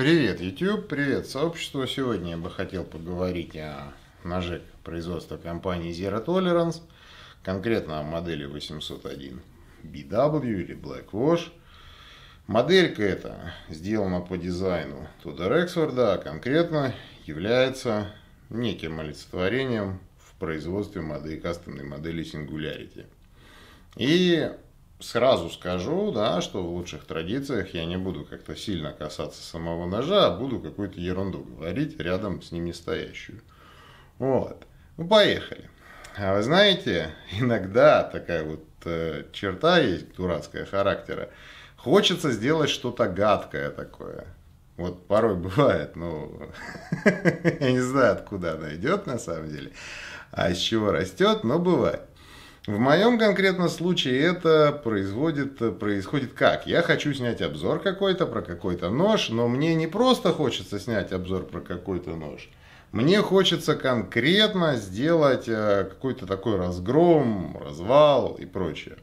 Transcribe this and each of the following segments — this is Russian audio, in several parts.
Привет, YouTube, привет, сообщество. Сегодня я бы хотел поговорить о ноже производства компании Zero Tolerance, конкретно о модели 801 BW или Black Wash. Моделька эта сделана по дизайну Тодор Эксфорда, а конкретно является неким олицетворением в производстве модели, кастомной модели Singularity. И сразу скажу, да, что в лучших традициях я не буду как-то сильно касаться самого ножа, а буду какую-то ерунду говорить рядом с ним не Вот. Ну, поехали. А вы знаете, иногда такая вот э, черта есть дурацкая характера. Хочется сделать что-то гадкое такое. Вот порой бывает, ну, я не знаю, откуда она идет на самом деле, а из чего растет, но бывает. В моем конкретном случае это производит, э, происходит как? Я хочу снять обзор какой-то про какой-то нож, но мне не просто хочется снять обзор про какой-то нож. Мне хочется конкретно сделать э, какой-то такой разгром, развал и прочее.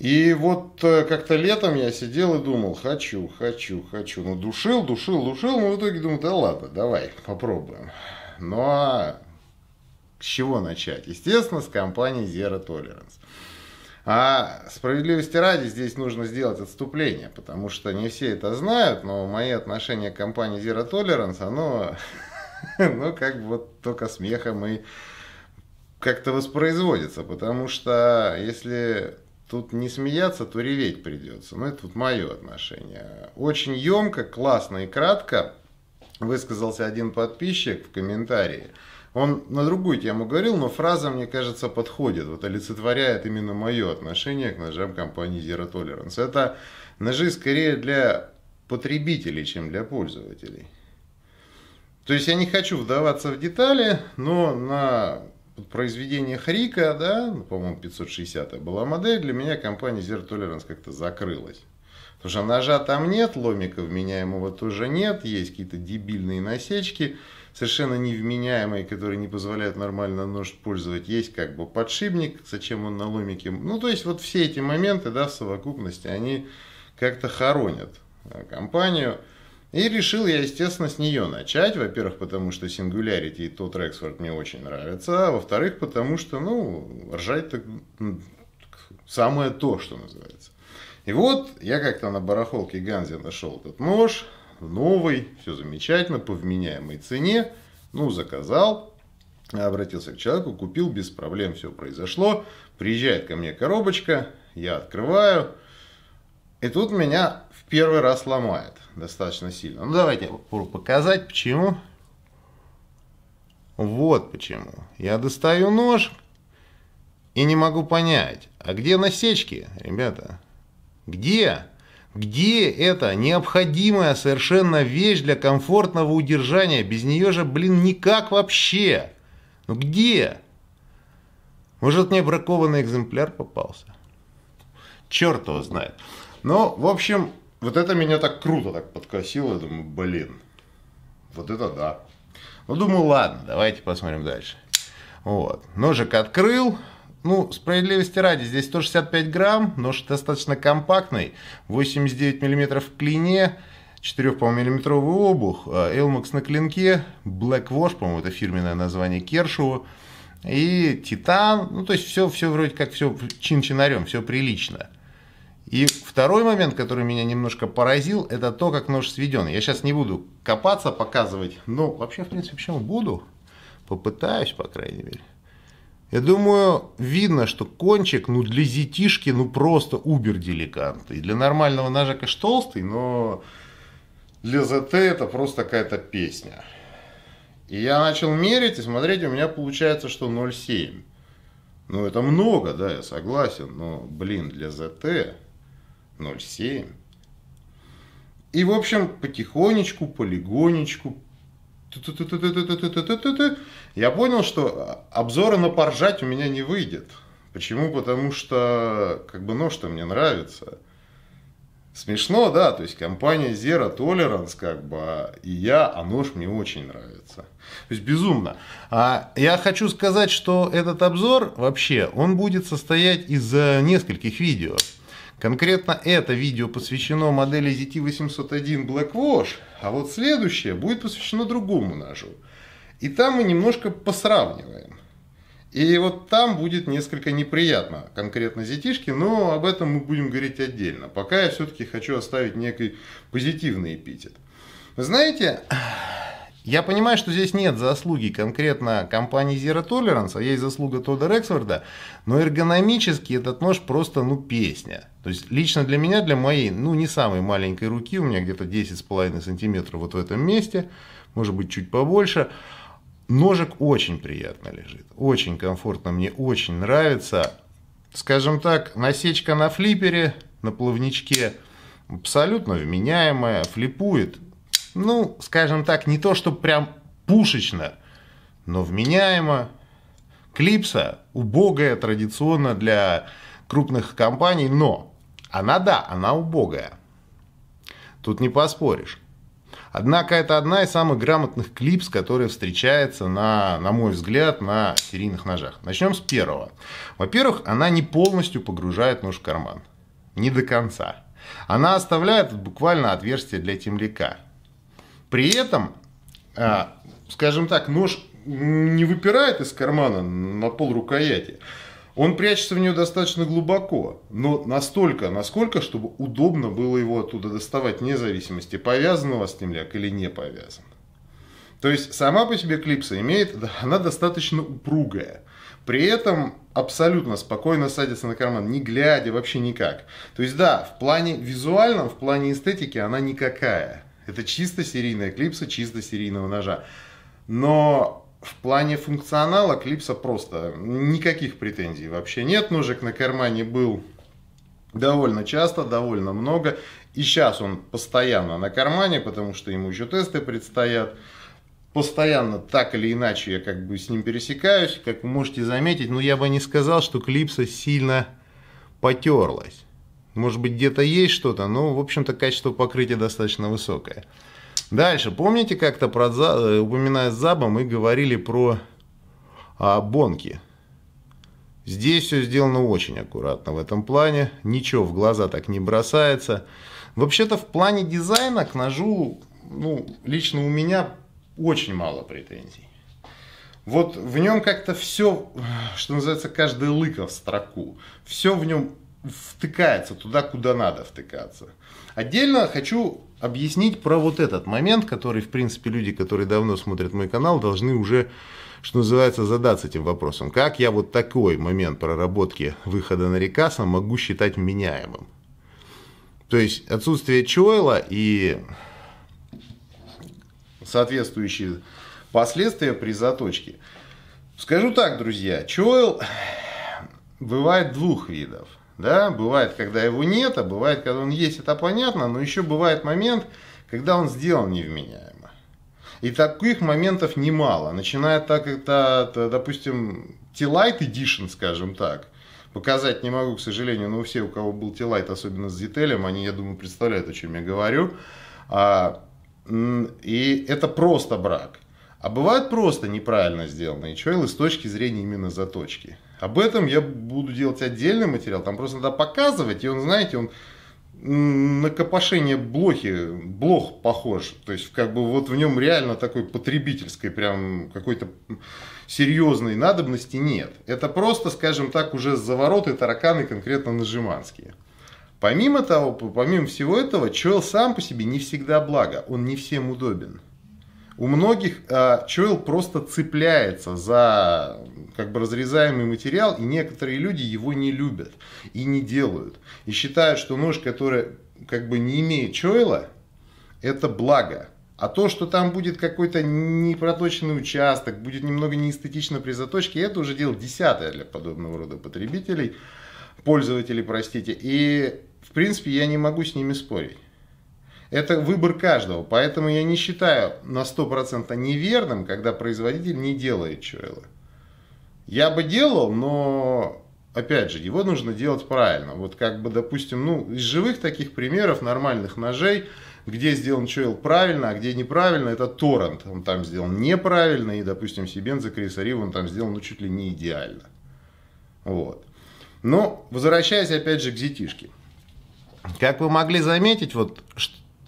И вот э, как-то летом я сидел и думал, хочу, хочу, хочу. Ну, душил, душил, душил, но в итоге думаю, да ладно, давай, попробуем. Но ну, а с чего начать? Естественно, с компании Zero Tolerance. А справедливости ради здесь нужно сделать отступление, потому что не все это знают, но мои отношения к компании Zero Tolerance, оно, ну, как бы вот только смехом и как-то воспроизводится, потому что если тут не смеяться, то реветь придется. Ну, это вот мое отношение. Очень емко, классно и кратко высказался один подписчик в комментарии – он на другую тему говорил, но фраза, мне кажется, подходит, вот олицетворяет именно мое отношение к ножам компании Zero Tolerance. Это ножи скорее для потребителей, чем для пользователей. То есть я не хочу вдаваться в детали, но на произведениях Рика, да, ну, по-моему, 560 была модель, для меня компания Zero Tolerance как-то закрылась. Потому что ножа там нет, ломика вменяемого тоже нет, есть какие-то дебильные насечки, совершенно невменяемые, которые не позволяют нормально нож пользовать. Есть как бы подшипник, зачем он на ломике. Ну, то есть вот все эти моменты, да, в совокупности, они как-то хоронят э, компанию. И решил я, естественно, с нее начать. Во-первых, потому что Singularity и тот Рексфорд мне очень нравятся. А во-вторых, потому что, ну, ржать то самое то, что называется. И вот я как-то на барахолке Ганзе нашел этот нож, новый, все замечательно, по вменяемой цене. Ну, заказал, обратился к человеку, купил, без проблем все произошло. Приезжает ко мне коробочка, я открываю, и тут меня в первый раз ломает достаточно сильно. Ну, давайте я показать, почему. Вот почему. Я достаю нож и не могу понять, а где насечки, ребята? Где? Где эта необходимая совершенно вещь для комфортного удержания? Без нее же, блин, никак вообще. Ну где? Может, мне бракованный экземпляр попался? Черт его знает. Но, ну, в общем, вот это меня так круто так подкосило. Я думаю, блин, вот это да. Ну, думаю, ладно, давайте посмотрим дальше. Вот, ножик открыл, ну, справедливости ради, здесь 165 грамм, нож достаточно компактный, 89 миллиметров в клине, 4, миллиметровый обух, Elmax э, на клинке, Black Wash, по-моему, это фирменное название Кершева, и титан, ну, то есть все, все вроде как все чин-чинарем, все прилично. И второй момент, который меня немножко поразил, это то, как нож сведен. Я сейчас не буду копаться, показывать, но вообще, в принципе, почему буду? Попытаюсь, по крайней мере. Я думаю, видно, что кончик, ну, для зетишки, ну, просто убер-деликант. И для нормального ножа, конечно, толстый, но для ЗТ это просто какая-то песня. И я начал мерить, и смотрите, у меня получается, что 0,7. Ну, это много, да, я согласен, но, блин, для ЗТ 0,7. И, в общем, потихонечку, полигонечку, я понял, что обзора на поржать у меня не выйдет. Почему? Потому что как бы нож-то мне нравится. Смешно, да, то есть компания Zero Tolerance, как бы, и я, а нож мне очень нравится. То есть безумно. А я хочу сказать, что этот обзор вообще, он будет состоять из нескольких видео. Конкретно это видео посвящено модели ZT801 Black Wash, а вот следующее будет посвящено другому ножу. И там мы немножко посравниваем. И вот там будет несколько неприятно, конкретно зетишки, но об этом мы будем говорить отдельно. Пока я все-таки хочу оставить некий позитивный эпитет. Вы знаете, я понимаю, что здесь нет заслуги конкретно компании Zero Tolerance, а есть заслуга Тодда Рексфорда, но эргономически этот нож просто ну песня. То есть лично для меня, для моей, ну не самой маленькой руки, у меня где-то 10,5 сантиметров вот в этом месте, может быть чуть побольше, ножик очень приятно лежит, очень комфортно, мне очень нравится. Скажем так, насечка на флипере, на плавничке, абсолютно вменяемая, флипует ну, скажем так, не то, что прям пушечно, но вменяемо. Клипса убогая традиционно для крупных компаний, но она, да, она убогая. Тут не поспоришь. Однако это одна из самых грамотных клипс, которая встречается, на, на мой взгляд, на серийных ножах. Начнем с первого. Во-первых, она не полностью погружает нож в карман. Не до конца. Она оставляет буквально отверстие для темляка. При этом, а, скажем так, нож не выпирает из кармана на пол рукояти. Он прячется в нее достаточно глубоко, но настолько, насколько, чтобы удобно было его оттуда доставать, вне зависимости, повязан у вас темляк или не повязан. То есть сама по себе клипса имеет, она достаточно упругая. При этом абсолютно спокойно садится на карман, не глядя вообще никак. То есть да, в плане визуальном, в плане эстетики она никакая. Это чисто серийная клипса, чисто серийного ножа. Но в плане функционала клипса просто никаких претензий вообще нет. Ножик на кармане был довольно часто, довольно много. И сейчас он постоянно на кармане, потому что ему еще тесты предстоят. Постоянно так или иначе я как бы с ним пересекаюсь, как вы можете заметить. Но ну, я бы не сказал, что клипса сильно потерлась. Может быть, где-то есть что-то, но, в общем-то, качество покрытия достаточно высокое. Дальше. Помните, как-то, про, э, упоминая Заба, мы говорили про а, бонки. Здесь все сделано очень аккуратно в этом плане. Ничего в глаза так не бросается. Вообще-то в плане дизайна к ножу, ну, лично у меня очень мало претензий. Вот в нем как-то все, что называется, каждый лыко в строку. Все в нем втыкается туда, куда надо втыкаться. Отдельно хочу объяснить про вот этот момент, который, в принципе, люди, которые давно смотрят мой канал, должны уже, что называется, задаться этим вопросом. Как я вот такой момент проработки выхода на рекаса могу считать меняемым, То есть отсутствие чойла и соответствующие последствия при заточке. Скажу так, друзья, чойл бывает двух видов – да, бывает, когда его нет, а бывает, когда он есть, это понятно, но еще бывает момент, когда он сделан невменяемо. И таких моментов немало. Начиная так, это, допустим, T-Light Edition, скажем так, Показать не могу, к сожалению, но все, у кого был T-Light, особенно с детелем, они, я думаю, представляют, о чем я говорю. А, и это просто брак. А бывают просто неправильно сделанные чойлы с точки зрения именно заточки. Об этом я буду делать отдельный материал. Там просто надо показывать, и он, знаете, он на копошение блохи, блох похож. То есть, как бы вот в нем реально такой потребительской, прям какой-то серьезной надобности нет. Это просто, скажем так, уже завороты тараканы конкретно нажиманские. Помимо того, помимо всего этого, чойл сам по себе не всегда благо, он не всем удобен. У многих э, а, Чойл просто цепляется за как бы разрезаемый материал, и некоторые люди его не любят и не делают. И считают, что нож, который как бы не имеет Чойла, это благо. А то, что там будет какой-то непроточенный участок, будет немного неэстетично при заточке, это уже дело десятое для подобного рода потребителей, пользователей, простите. И, в принципе, я не могу с ними спорить. Это выбор каждого, поэтому я не считаю на 100% неверным, когда производитель не делает чуэлы. Я бы делал, но, опять же, его нужно делать правильно. Вот как бы, допустим, ну, из живых таких примеров, нормальных ножей, где сделан чуэл правильно, а где неправильно, это торрент. Он там сделан неправильно, и, допустим, Сибенза Крисарив он там сделан ну, чуть ли не идеально. Вот. Но, возвращаясь опять же к зетишке. Как вы могли заметить, вот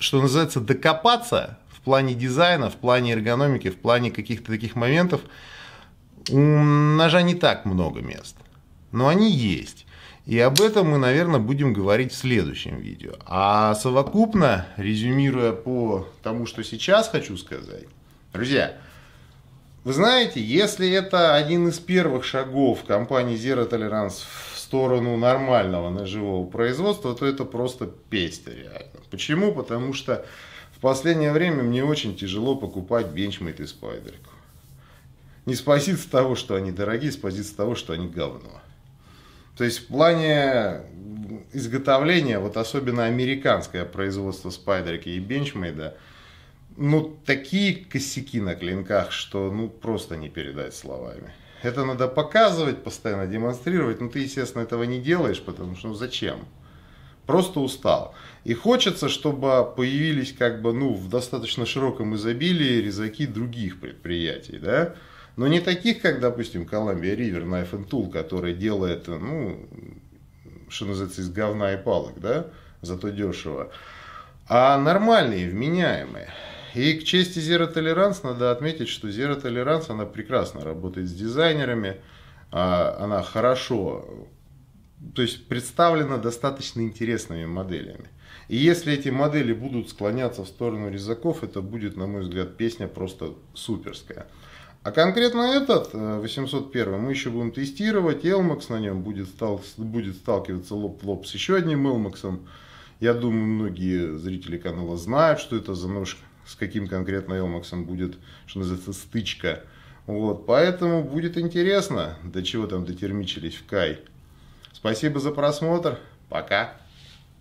что называется, докопаться в плане дизайна, в плане эргономики, в плане каких-то таких моментов, у ножа не так много мест. Но они есть. И об этом мы, наверное, будем говорить в следующем видео. А совокупно, резюмируя по тому, что сейчас хочу сказать, друзья, вы знаете, если это один из первых шагов компании Zero Tolerance в сторону нормального ножевого производства, то это просто песня реально. Почему? Потому что в последнее время мне очень тяжело покупать бенчмейт и спайдерку. Не с позиции того, что они дорогие, с позиции того, что они говно. То есть в плане изготовления, вот особенно американское производство спайдерки и бенчмейда, ну, такие косяки на клинках, что ну просто не передать словами. Это надо показывать, постоянно демонстрировать, но ты, естественно, этого не делаешь, потому что ну, зачем? просто устал. И хочется, чтобы появились как бы, ну, в достаточно широком изобилии резаки других предприятий, да, но не таких, как, допустим, Columbia River Knife and Tool, который делает, ну, что называется, из говна и палок, да, зато дешево, а нормальные, вменяемые. И к чести Zero Tolerance надо отметить, что Zero Tolerance, она прекрасно работает с дизайнерами, а, она хорошо то есть представлена достаточно интересными моделями. И если эти модели будут склоняться в сторону резаков, это будет, на мой взгляд, песня просто суперская. А конкретно этот 801 э, мы еще будем тестировать. Elmax на нем будет, стал, будет сталкиваться лоб в лоб с еще одним Elmax. Я думаю, многие зрители канала знают, что это за нож, с каким конкретно Elmax будет, что называется, стычка. Вот, поэтому будет интересно, до чего там дотермичились в Кай. Спасибо за просмотр. Пока.